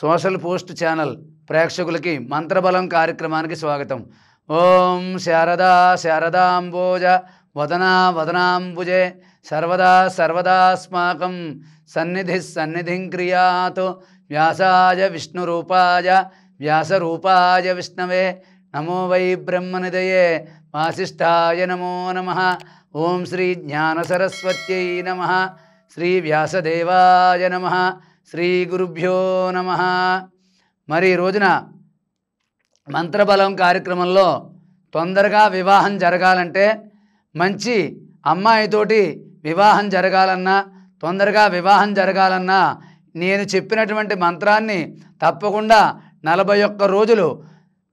social post channel ప్రేక్షకులకి మంత్రబలం కార్యక్రమానికి స్వాగతం ఓం శారదా శారదాంబోజ వదనా వదనాంబుజే సర్వదా సర్వదాస్మాకం సన్నిధి సన్నిధిం క్రియాత్ వ్యాసాయ విష్ణురూపాయ వ్యాసరూపాయ విష్ణవే నమో వై బ్రహ్మనిదయే వాసిష్టాయ నమో నమ ఓం శ్రీ జ్ఞానసరస్వత్యై నమ శ్రీ వ్యాసదేవాయ నమ శ్రీ గురుభ్యో నమ మరి రోజున మంత్రబలం కార్యక్రమంలో తొందరగా వివాహం జరగాలంటే మంచి అమ్మాయితోటి వివాహం జరగాలన్నా తొందరగా వివాహం జరగాలన్నా నేను చెప్పినటువంటి మంత్రాన్ని తప్పకుండా నలభై ఒక్క రోజులు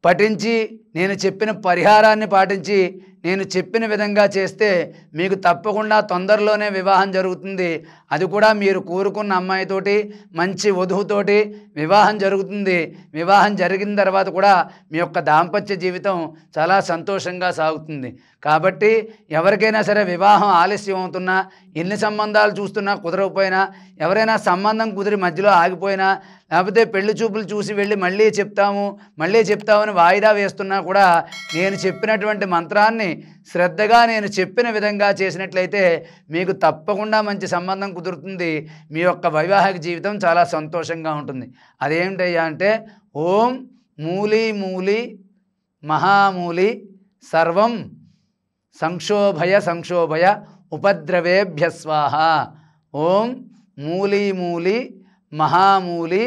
పఠించి నేను చెప్పిన పరిహారాన్ని పాటించి నేను చెప్పిన విధంగా చేస్తే మీకు తప్పకుండా తొందరలోనే వివాహం జరుగుతుంది అది కూడా మీరు కోరుకున్న అమ్మాయితోటి మంచి వధువుతోటి వివాహం జరుగుతుంది వివాహం జరిగిన తర్వాత కూడా మీ యొక్క దాంపత్య జీవితం చాలా సంతోషంగా సాగుతుంది కాబట్టి ఎవరికైనా సరే వివాహం ఆలస్యం అవుతున్నా ఎన్ని సంబంధాలు చూస్తున్నా కుదరకపోయినా ఎవరైనా సంబంధం కుదిరి మధ్యలో ఆగిపోయినా లేకపోతే పెళ్లి చూపులు చూసి వెళ్ళి మళ్ళీ చెప్తాము మళ్ళీ చెప్తామని వాయిదా వేస్తున్నా కూడా నేను చెప్పినటువంటి మంత్రాన్ని శ్రద్ధగా నేను చెప్పిన విధంగా చేసినట్లయితే మీకు తప్పకుండా మంచి సంబంధం కుదురుతుంది మీ యొక్క వైవాహిక జీవితం చాలా సంతోషంగా ఉంటుంది అదేమిటయ్యా అంటే ఓం మూలి మూలి మహామూలి సర్వం సంక్షోభయ సంక్షోభయ ఉపద్రవేభ్య స్వాహ ఓం మూలి మూలి మహామూలి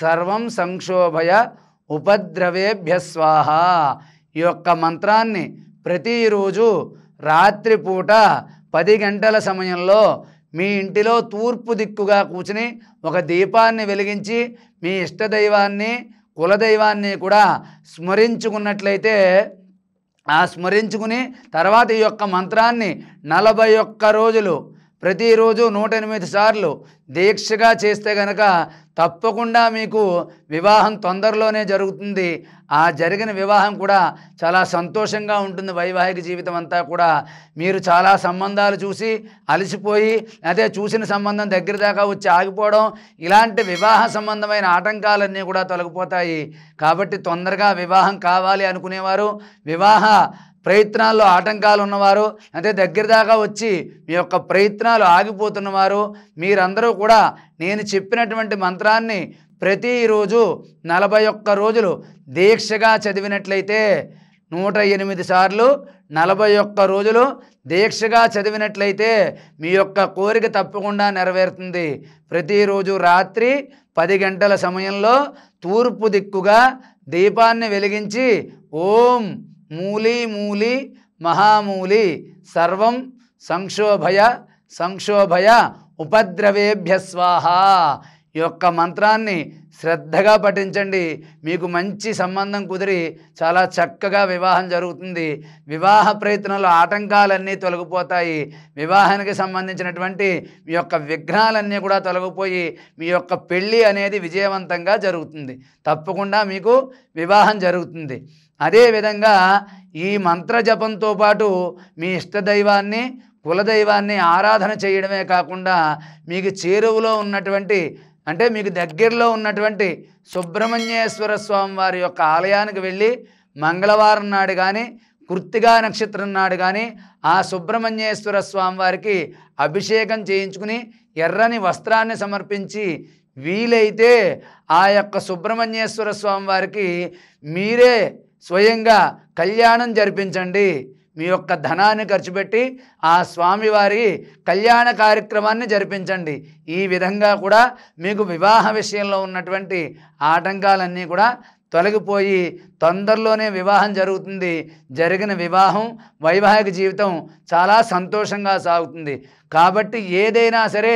సర్వం సంక్షోభయ స్వాహ ఈ యొక్క మంత్రాన్ని ప్రతిరోజు రాత్రిపూట పది గంటల సమయంలో మీ ఇంటిలో తూర్పు దిక్కుగా కూర్చుని ఒక దీపాన్ని వెలిగించి మీ ఇష్టదైవాన్ని కులదైవాన్ని కూడా స్మరించుకున్నట్లయితే ఆ స్మరించుకుని తర్వాత ఈ యొక్క మంత్రాన్ని నలభై ఒక్క రోజులు ప్రతిరోజు నూట ఎనిమిది సార్లు దీక్షగా చేస్తే గనక తప్పకుండా మీకు వివాహం తొందరలోనే జరుగుతుంది ఆ జరిగిన వివాహం కూడా చాలా సంతోషంగా ఉంటుంది వైవాహిక జీవితం అంతా కూడా మీరు చాలా సంబంధాలు చూసి అలసిపోయి అదే చూసిన సంబంధం దగ్గర దాకా వచ్చి ఆగిపోవడం ఇలాంటి వివాహ సంబంధమైన ఆటంకాలన్నీ కూడా తొలగిపోతాయి కాబట్టి తొందరగా వివాహం కావాలి అనుకునేవారు వివాహ ప్రయత్నాల్లో ఆటంకాలు ఉన్నవారు అంటే దగ్గర దాకా వచ్చి మీ యొక్క ప్రయత్నాలు ఆగిపోతున్నవారు మీరందరూ కూడా నేను చెప్పినటువంటి మంత్రాన్ని ప్రతిరోజు నలభై ఒక్క రోజులు దీక్షగా చదివినట్లయితే నూట ఎనిమిది సార్లు నలభై ఒక్క రోజులు దీక్షగా చదివినట్లయితే మీ యొక్క కోరిక తప్పకుండా నెరవేరుతుంది ప్రతిరోజు రాత్రి పది గంటల సమయంలో తూర్పు దిక్కుగా దీపాన్ని వెలిగించి ఓం मूले मूले महामूले सर्व संक्षोभय संक्षोभय उपद्रवेभ्य स्वाहा ఈ యొక్క మంత్రాన్ని శ్రద్ధగా పఠించండి మీకు మంచి సంబంధం కుదిరి చాలా చక్కగా వివాహం జరుగుతుంది వివాహ ప్రయత్నంలో ఆటంకాలన్నీ తొలగిపోతాయి వివాహానికి సంబంధించినటువంటి మీ యొక్క విఘ్నాలన్నీ కూడా తొలగిపోయి మీ యొక్క పెళ్ళి అనేది విజయవంతంగా జరుగుతుంది తప్పకుండా మీకు వివాహం జరుగుతుంది అదేవిధంగా ఈ మంత్ర జపంతో పాటు మీ ఇష్టదైవాన్ని కులదైవాన్ని ఆరాధన చేయడమే కాకుండా మీకు చేరువలో ఉన్నటువంటి అంటే మీకు దగ్గరలో ఉన్నటువంటి సుబ్రహ్మణ్యేశ్వర స్వామి వారి యొక్క ఆలయానికి వెళ్ళి మంగళవారం నాడు కానీ కృత్తిగా నక్షత్రం నాడు కానీ ఆ సుబ్రహ్మణ్యేశ్వర స్వామి వారికి అభిషేకం చేయించుకుని ఎర్రని వస్త్రాన్ని సమర్పించి వీలైతే ఆ యొక్క సుబ్రహ్మణ్యేశ్వర స్వామి వారికి మీరే స్వయంగా కళ్యాణం జరిపించండి మీ యొక్క ధనాన్ని ఖర్చు పెట్టి ఆ స్వామివారి కళ్యాణ కార్యక్రమాన్ని జరిపించండి ఈ విధంగా కూడా మీకు వివాహ విషయంలో ఉన్నటువంటి ఆటంకాలన్నీ కూడా తొలగిపోయి తొందరలోనే వివాహం జరుగుతుంది జరిగిన వివాహం వైవాహిక జీవితం చాలా సంతోషంగా సాగుతుంది కాబట్టి ఏదైనా సరే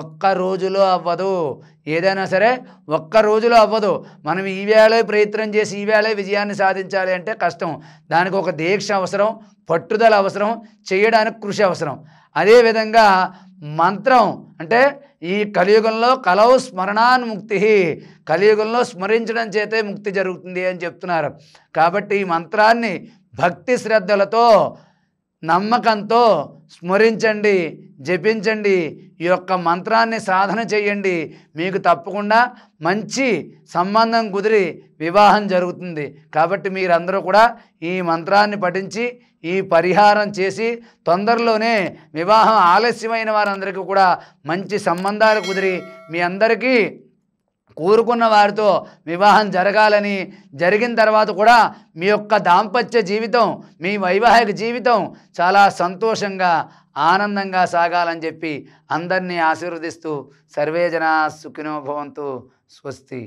ఒక్క రోజులో అవ్వదు ఏదైనా సరే ఒక్క రోజులో అవ్వదు మనం ఈవేళే ప్రయత్నం చేసి ఈవేళే విజయాన్ని సాధించాలి అంటే కష్టం దానికి ఒక దీక్ష అవసరం పట్టుదల అవసరం చేయడానికి కృషి అవసరం అదేవిధంగా మంత్రం అంటే ఈ కలియుగంలో కలవు స్మరణాన్ ముక్తి కలియుగంలో స్మరించడం చేతే ముక్తి జరుగుతుంది అని చెప్తున్నారు కాబట్టి ఈ మంత్రాన్ని భక్తి శ్రద్ధలతో నమ్మకంతో స్మరించండి జపించండి ఈ యొక్క మంత్రాన్ని సాధన చేయండి మీకు తప్పకుండా మంచి సంబంధం కుదిరి వివాహం జరుగుతుంది కాబట్టి మీరందరూ కూడా ఈ మంత్రాన్ని పఠించి ఈ పరిహారం చేసి తొందరలోనే వివాహం ఆలస్యమైన వారందరికీ కూడా మంచి సంబంధాలు కుదిరి మీ అందరికీ కోరుకున్న వారితో వివాహం జరగాలని జరిగిన తర్వాత కూడా మీ యొక్క దాంపత్య జీవితం మీ వైవాహిక జీవితం చాలా సంతోషంగా ఆనందంగా సాగాలని చెప్పి అందరినీ ఆశీర్వదిస్తూ సర్వేజన సుఖినోభవంతో స్వస్తి